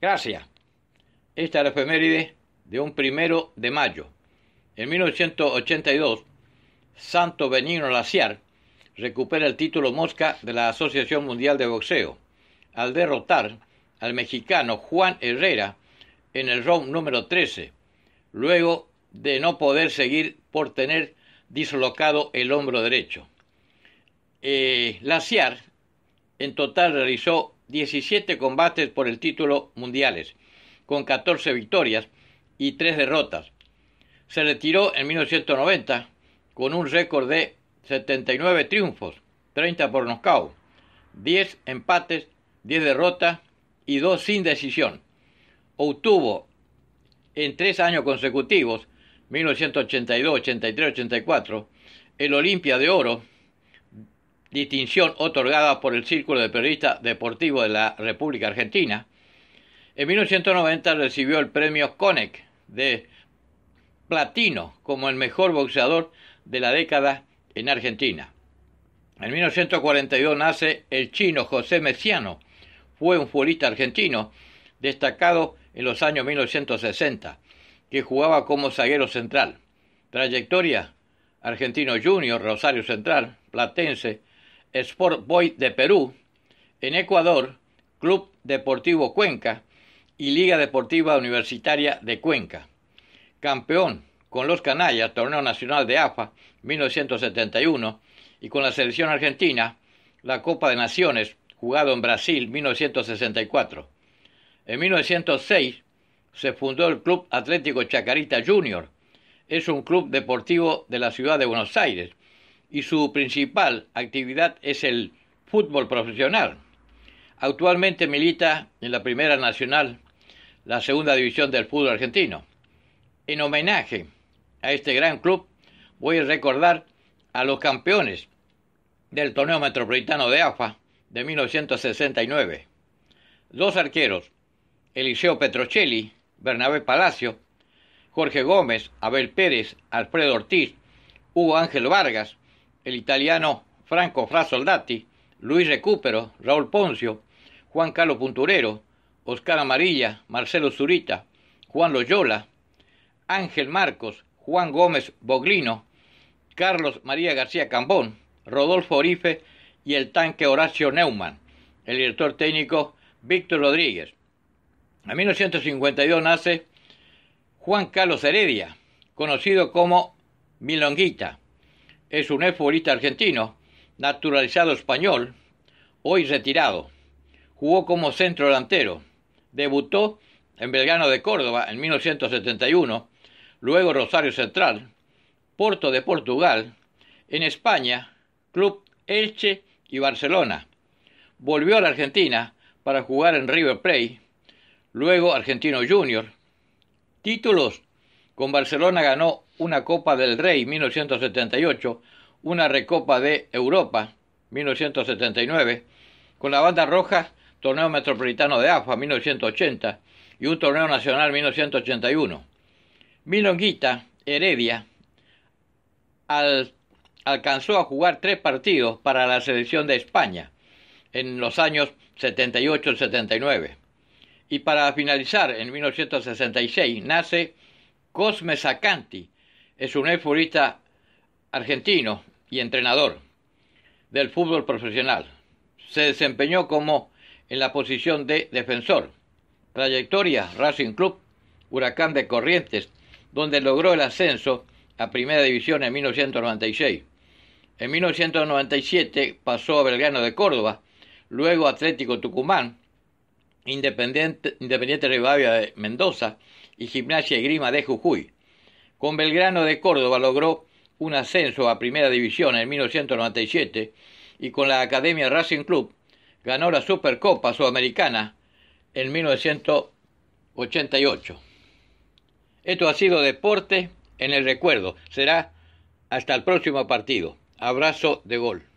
Gracias. Esta es la efeméride de un primero de mayo. En 1982, Santo Benigno Laciar recupera el título mosca de la Asociación Mundial de Boxeo al derrotar al mexicano Juan Herrera en el round número 13, luego de no poder seguir por tener dislocado el hombro derecho. Eh, Laciar en total realizó 17 combates por el título mundiales, con 14 victorias y 3 derrotas. Se retiró en 1990 con un récord de 79 triunfos, 30 por nocaut, 10 empates, 10 derrotas y 2 sin decisión. Obtuvo en 3 años consecutivos, 1982, 83, 84, el Olimpia de Oro distinción otorgada por el Círculo de Periodistas Deportivos de la República Argentina. En 1990 recibió el premio Conec de Platino como el mejor boxeador de la década en Argentina. En 1942 nace el chino José Messiano. Fue un futbolista argentino destacado en los años 1960, que jugaba como zaguero central. Trayectoria: Argentino Junior, Rosario Central, Platense, Sport Boy de Perú, en Ecuador, Club Deportivo Cuenca y Liga Deportiva Universitaria de Cuenca. Campeón con los Canallas, Torneo Nacional de AFA 1971 y con la selección argentina, la Copa de Naciones, jugado en Brasil 1964. En 1906 se fundó el Club Atlético Chacarita Junior. Es un club deportivo de la ciudad de Buenos Aires y su principal actividad es el fútbol profesional. Actualmente milita en la Primera Nacional, la segunda división del fútbol argentino. En homenaje a este gran club, voy a recordar a los campeones del torneo metropolitano de AFA de 1969. Dos arqueros, Eliseo Petrocelli, Bernabé Palacio, Jorge Gómez, Abel Pérez, Alfredo Ortiz, Hugo Ángel Vargas, el italiano Franco Fra Soldati, Luis Recupero, Raúl Poncio, Juan Carlos Punturero, Oscar Amarilla, Marcelo Zurita, Juan Loyola, Ángel Marcos, Juan Gómez Boglino, Carlos María García Cambón, Rodolfo Orife y el tanque Horacio Neumann, el director técnico Víctor Rodríguez. En 1952 nace Juan Carlos Heredia, conocido como Milonguita, es un futbolista argentino, naturalizado español, hoy retirado. Jugó como centro delantero. Debutó en Belgrano de Córdoba en 1971, luego Rosario Central, Porto de Portugal, en España, Club Elche y Barcelona. Volvió a la Argentina para jugar en River Plate, luego Argentino Junior. Títulos con Barcelona ganó una Copa del Rey 1978, una Recopa de Europa 1979, con la banda roja Torneo Metropolitano de AFA 1980 y un Torneo Nacional 1981. Milonguita Heredia alcanzó a jugar tres partidos para la selección de España en los años 78 y 79. Y para finalizar, en 1966 nace Cosme Sacanti es un ex argentino y entrenador del fútbol profesional. Se desempeñó como en la posición de defensor. Trayectoria Racing Club, Huracán de Corrientes, donde logró el ascenso a Primera División en 1996. En 1997 pasó a Belgrano de Córdoba, luego Atlético Tucumán, Independiente, Independiente Rivadavia de Mendoza y Gimnasia y Grima de Jujuy. Con Belgrano de Córdoba logró un ascenso a Primera División en 1997 y con la Academia Racing Club ganó la Supercopa Sudamericana en 1988. Esto ha sido Deporte en el Recuerdo. Será hasta el próximo partido. Abrazo de gol.